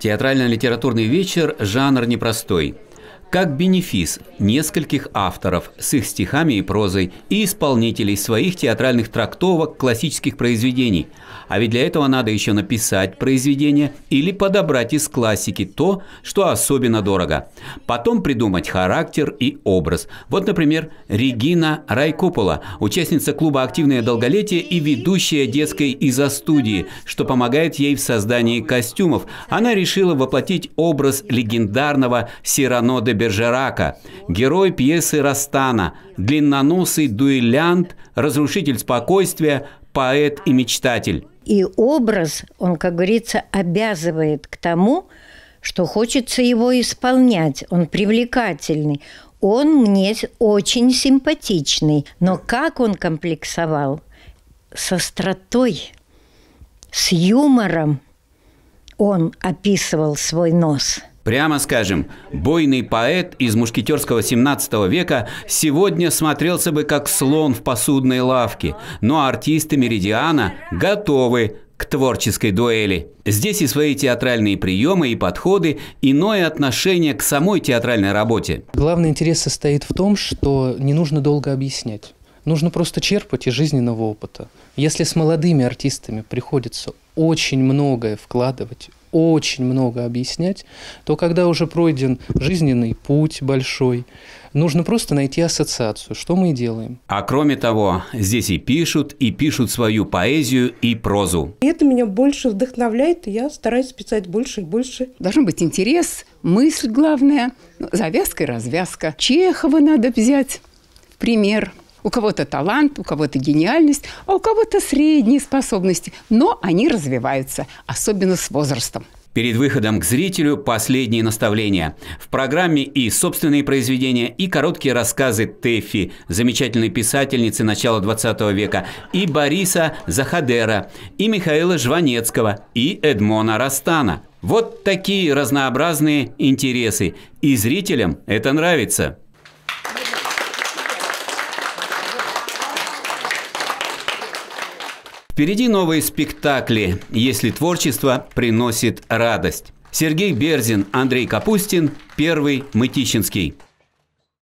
Театрально-литературный вечер – жанр непростой как бенефис нескольких авторов с их стихами и прозой и исполнителей своих театральных трактовок классических произведений. А ведь для этого надо еще написать произведение или подобрать из классики то, что особенно дорого. Потом придумать характер и образ. Вот, например, Регина Райкопола, участница клуба «Активное долголетие» и ведущая детской изо-студии, что помогает ей в создании костюмов. Она решила воплотить образ легендарного Сирано де Бержерака, герой пьесы Растана, длинноносый дуэлянт, разрушитель спокойствия, поэт и мечтатель. И образ, он, как говорится, обязывает к тому, что хочется его исполнять. Он привлекательный, он мне очень симпатичный. Но как он комплексовал? С остротой, с юмором он описывал свой нос – Прямо скажем, бойный поэт из мушкетерского 17 века сегодня смотрелся бы как слон в посудной лавке, но артисты «Меридиана» готовы к творческой дуэли. Здесь и свои театральные приемы и подходы, иное отношение к самой театральной работе. Главный интерес состоит в том, что не нужно долго объяснять. Нужно просто черпать из жизненного опыта. Если с молодыми артистами приходится очень многое вкладывать, очень много объяснять, то когда уже пройден жизненный путь большой, нужно просто найти ассоциацию, что мы и делаем. А кроме того, здесь и пишут, и пишут свою поэзию и прозу. это меня больше вдохновляет, и я стараюсь писать больше и больше. Должен быть интерес, мысль главная, завязка и развязка. Чехова надо взять пример – у кого-то талант, у кого-то гениальность, а у кого-то средние способности. Но они развиваются, особенно с возрастом. Перед выходом к зрителю последние наставления. В программе и собственные произведения, и короткие рассказы Тэфи, замечательной писательницы начала 20 века, и Бориса Захадера, и Михаила Жванецкого, и Эдмона Растана. Вот такие разнообразные интересы. И зрителям это нравится. Впереди новые спектакли, если творчество приносит радость. Сергей Берзин, Андрей Капустин, Первый Мытищинский.